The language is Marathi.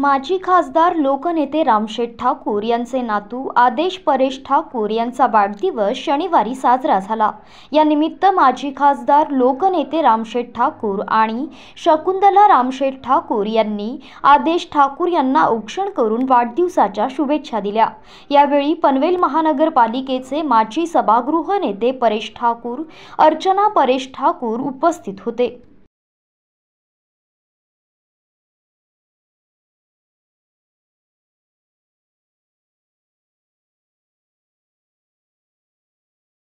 माजी खासदार लोकनेते रामशेठ ठाकूर यांचे नातू आदेश परेश ठाकूर यांचा वाढदिवस शनिवारी साजरा झाला या निमित्त माजी खासदार लोकनेते रामशेठ ठाकूर आणि शकुंतला रामशेठ ठाकूर यांनी आदेश ठाकूर यांना औक्षण करून वाढदिवसाच्या शुभेच्छा दिल्या यावेळी पनवेल महानगरपालिकेचे माजी सभागृह नेते परेश ठाकूर अर्चना परेश ठाकूर उपस्थित होते